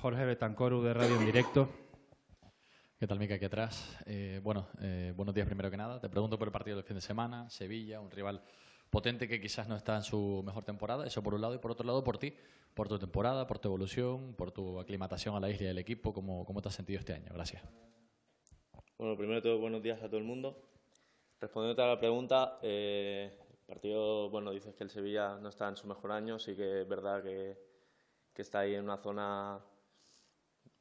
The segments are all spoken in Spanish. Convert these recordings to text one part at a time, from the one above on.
Jorge Betancoru de Radio en Directo. ¿Qué tal, Mica, aquí atrás? Eh, bueno, eh, buenos días primero que nada. Te pregunto por el partido del fin de semana, Sevilla, un rival potente que quizás no está en su mejor temporada, eso por un lado, y por otro lado por ti, por tu temporada, por tu evolución, por tu aclimatación a la isla y al equipo, ¿cómo, cómo te has sentido este año? Gracias. Bueno, primero de todo, buenos días a todo el mundo. Respondiendo a la pregunta, eh, el partido, bueno, dices que el Sevilla no está en su mejor año, sí que es verdad que, que está ahí en una zona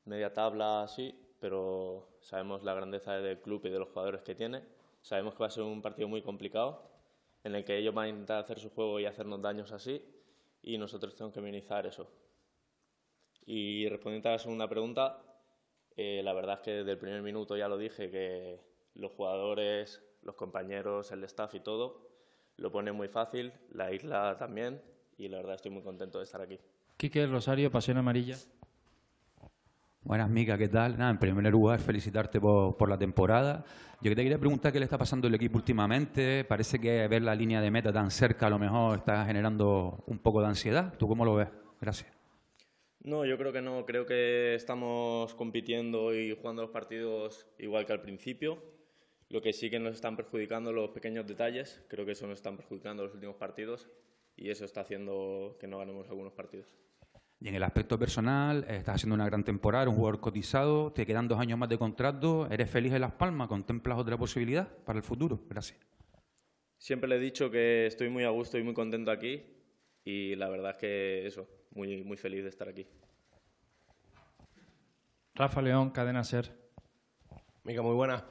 media tabla así, pero sabemos la grandeza del club y de los jugadores que tiene. Sabemos que va a ser un partido muy complicado, en el que ellos van a intentar hacer su juego y hacernos daños así, y nosotros tenemos que minimizar eso. Y respondiendo a la segunda pregunta, eh, la verdad es que desde el primer minuto ya lo dije, que los jugadores, los compañeros, el staff y todo lo pone muy fácil, la isla también, y la verdad estoy muy contento de estar aquí. Quique Rosario, Pasión Amarilla. Buenas, Mica, ¿qué tal? en primer lugar, felicitarte por, la temporada. Yo te quería preguntar qué le está pasando al equipo últimamente. Parece que ver la línea de meta tan cerca a lo mejor está generando un poco de ansiedad. ¿Tú cómo lo ves? Gracias. No, yo creo que no. Creo que estamos compitiendo y jugando los partidos igual que al principio. Lo que sí que nos están perjudicando los pequeños detalles. Creo que eso nos están perjudicando los últimos partidos y eso está haciendo que no ganemos algunos partidos. Y en el aspecto personal, eh, estás haciendo una gran temporada, un jugador cotizado, te quedan dos años más de contrato, eres feliz en Las Palmas, ¿contemplas otra posibilidad para el futuro? Gracias. Siempre le he dicho que estoy muy a gusto y muy contento aquí y la verdad es que eso, muy, muy feliz de estar aquí. Rafa León, Cadena Ser. Mica, muy buena.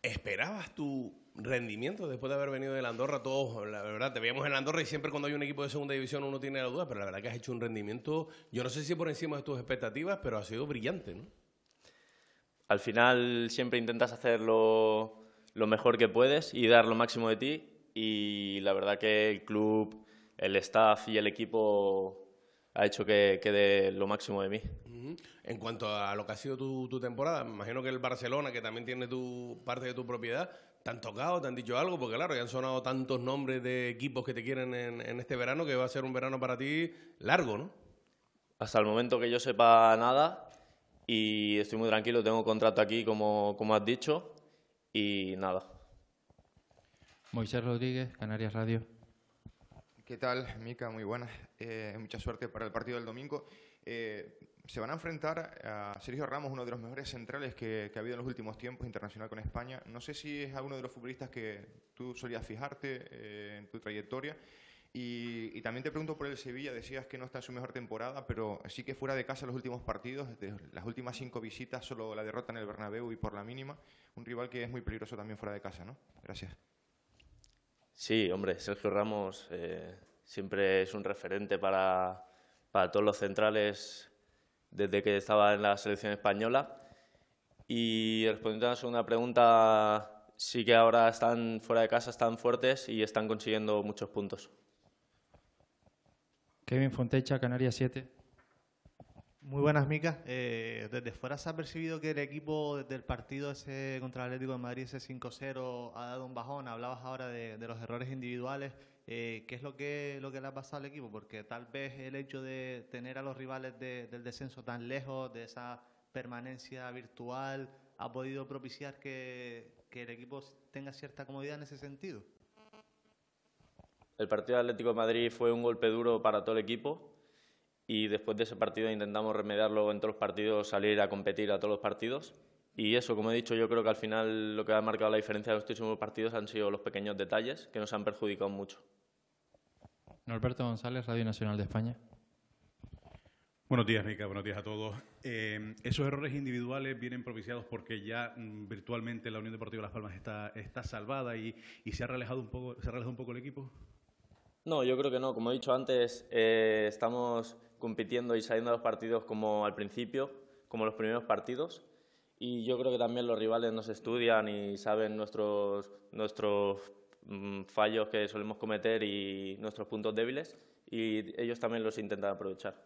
¿Esperabas tú rendimiento después de haber venido de Andorra. Todos, la verdad, te veíamos en Andorra y siempre cuando hay un equipo de segunda división uno tiene la duda, pero la verdad que has hecho un rendimiento, yo no sé si por encima de tus expectativas, pero ha sido brillante. Al final siempre intentas hacer lo mejor que puedes y dar lo máximo de ti y la verdad que el club, el staff y el equipo ha hecho que, quede lo máximo de mí. En cuanto a lo que ha sido tu, tu, temporada, imagino que el Barcelona, que también tiene tu parte de tu propiedad, ¿Te han tocado? ¿Te han dicho algo? Porque claro, ya han sonado tantos nombres de equipos que te quieren en, este verano que va a ser un verano para ti largo, ¿no? Hasta el momento que yo sepa nada y estoy muy tranquilo, tengo contrato aquí como, como has dicho y nada. Moisés Rodríguez, Canarias Radio. ¿Qué tal, Mica? Muy buenas. Eh, mucha suerte para el partido del domingo. Eh, se van a enfrentar a Sergio Ramos, uno de los mejores centrales que, ha habido en los últimos tiempos, internacional con España. No sé si es alguno de los futbolistas que tú solías fijarte eh, en tu trayectoria. Y, también te pregunto por el Sevilla, decías que no está en su mejor temporada, pero sí que fuera de casa los últimos partidos, las últimas cinco visitas, solo la derrota en el Bernabéu y por la mínima. Un rival que es muy peligroso también fuera de casa, ¿no? Gracias. Sí, hombre, Sergio Ramos eh, siempre es un referente para, para todos los centrales desde que estaba en la selección española. Y respondiendo a la segunda pregunta, sí que ahora están fuera de casa, están fuertes y están consiguiendo muchos puntos. Kevin Fontecha, Canarias 7. Muy buenas, Mica. Eh, desde fuera se ha percibido que el equipo del partido ese contra el Atlético de Madrid, ese 5-0, ha dado un bajón. Hablabas ahora de los errores individuales eh, ¿qué es lo que, lo que le ha pasado al equipo? Porque tal vez el hecho de tener a los rivales del descenso tan lejos, de esa permanencia virtual, ha podido propiciar que, el equipo tenga cierta comodidad en ese sentido. El partido de Atlético de Madrid fue un golpe duro para todo el equipo y después de ese partido intentamos remediarlo en todos los partidos, salir a competir a todos los partidos y eso, como he dicho, yo creo que al final lo que ha marcado la diferencia de los últimos partidos han sido los pequeños detalles que nos han perjudicado mucho. Norberto González, Radio Nacional de España. Buenos días, Mica. Buenos días a todos. Eh, esos errores individuales vienen propiciados porque ya mm, virtualmente la Unión Deportiva Las Palmas está, salvada y, se, ha relajado un poco, se un poco el equipo. No, yo creo que no. Como he dicho antes, eh, estamos compitiendo y saliendo a los partidos como al principio, como los primeros partidos y yo creo que también los rivales nos estudian y saben nuestros, nuestros mm, fallos que solemos cometer y nuestros puntos débiles y ellos también los intentan aprovechar.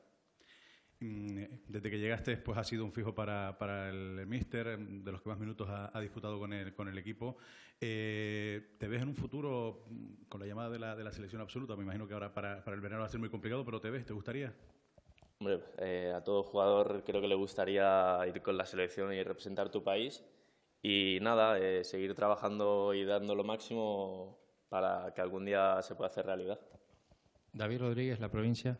Mm, eh, desde que llegaste, pues ha sido un fijo para, el míster, de los que más minutos ha, ha disputado con el, con el equipo. Eh, ¿Te ves en un futuro mm, con la llamada de la, selección absoluta? Me imagino que ahora para, para, el verano va a ser muy complicado, pero ¿te ves? ¿Te gustaría? Hombre, eh, a todo jugador creo que le gustaría ir con la selección y representar tu país. Y nada, eh, seguir trabajando y dando lo máximo para que algún día se pueda hacer realidad. David Rodríguez, La Provincia.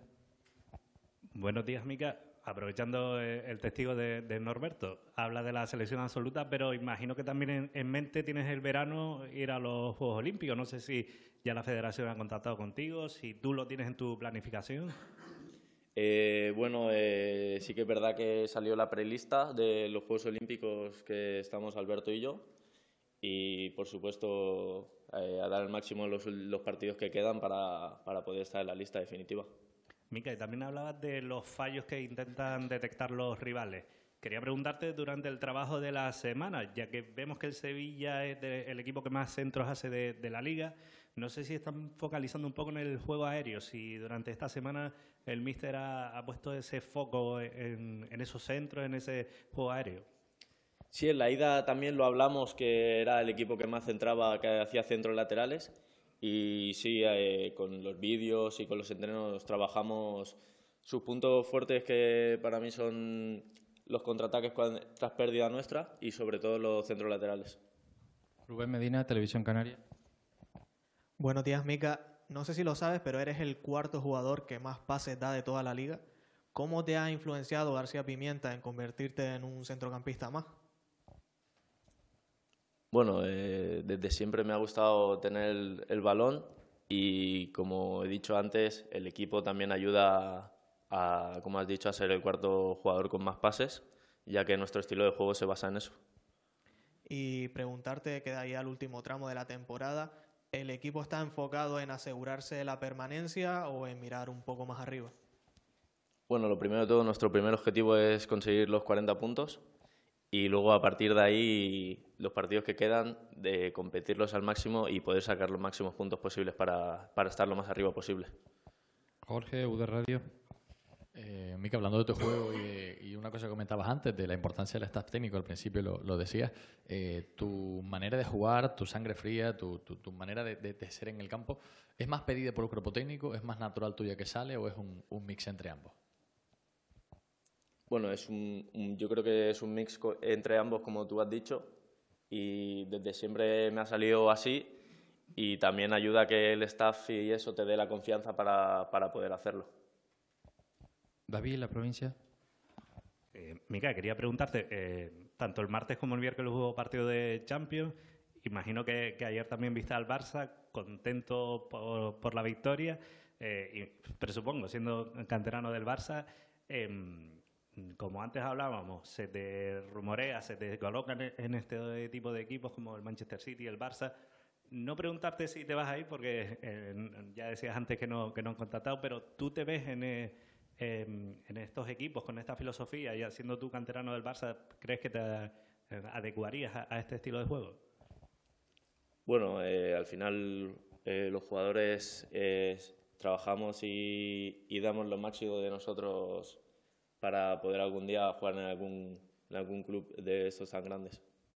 Buenos días, Mica. Aprovechando eh, el testigo de, Norberto, habla de la selección absoluta, pero imagino que también en, en, mente tienes el verano ir a los Juegos Olímpicos. No sé si ya la federación ha contactado contigo, si tú lo tienes en tu planificación. Eh, bueno, eh, sí que es verdad que salió la prelista de los Juegos Olímpicos que estamos Alberto y yo. Y por supuesto, eh, a dar el máximo los, los partidos que quedan para, para, poder estar en la lista definitiva. Mica, también hablabas de los fallos que intentan detectar los rivales. Quería preguntarte durante el trabajo de la semana, ya que vemos que el Sevilla es el equipo que más centros hace de la liga no sé si están focalizando un poco en el juego aéreo, si durante esta semana el míster ha, puesto ese foco en, esos centros, en ese juego aéreo. Sí, en la ida también lo hablamos, que era el equipo que más centraba, que hacía centros laterales. Y sí, eh, con los vídeos y con los entrenos trabajamos sus puntos fuertes que para mí son los contraataques tras pérdida nuestra y sobre todo los centros laterales. Rubén Medina, Televisión Canaria. Buenos días, Mica. No sé si lo sabes, pero eres el cuarto jugador que más pases da de toda la liga. ¿Cómo te ha influenciado García Pimienta en convertirte en un centrocampista más? Bueno, eh, desde siempre me ha gustado tener el, balón y como he dicho antes, el equipo también ayuda a, como has dicho, a ser el cuarto jugador con más pases, ya que nuestro estilo de juego se basa en eso. Y preguntarte, queda ahí el último tramo de la temporada, ¿El equipo está enfocado en asegurarse de la permanencia o en mirar un poco más arriba? Bueno, lo primero de todo, nuestro primer objetivo es conseguir los 40 puntos y luego a partir de ahí los partidos que quedan de competirlos al máximo y poder sacar los máximos puntos posibles para, para estar lo más arriba posible. Jorge, UD Radio. Eh, Mica, hablando de tu juego y, una cosa que comentabas antes, de la importancia del staff técnico, al principio lo, decías, eh, tu manera de jugar, tu sangre fría, tu, manera de, ser en el campo, ¿es más pedida por el cuerpo técnico? ¿Es más natural tuya que sale o es un, mix entre ambos? Bueno, es un, yo creo que es un mix entre ambos, como tú has dicho, y desde siempre me ha salido así y también ayuda a que el staff y eso te dé la confianza para poder hacerlo. David, la provincia. Eh, Mica, quería preguntarte, eh, tanto el martes como el miércoles hubo partido de Champions. Imagino que, ayer también viste al Barça, contento por, la victoria. Eh, y presupongo, siendo canterano del Barça, em, como antes hablábamos, se te rumorea, se te coloca e, en este tipo de equipos como el Manchester City, y el Barça. No preguntarte si te vas ahí, porque ya decías antes que no, que no han contactado, pero tú te ves en Em, en estos equipos con esta filosofía y siendo tú canterano del Barça, ¿crees que te eh, adecuarías a, este estilo de juego? Bueno, eh, al final eh, los jugadores trabajamos y, damos lo máximo de nosotros para poder algún día jugar en algún, en algún club de esos tan grandes.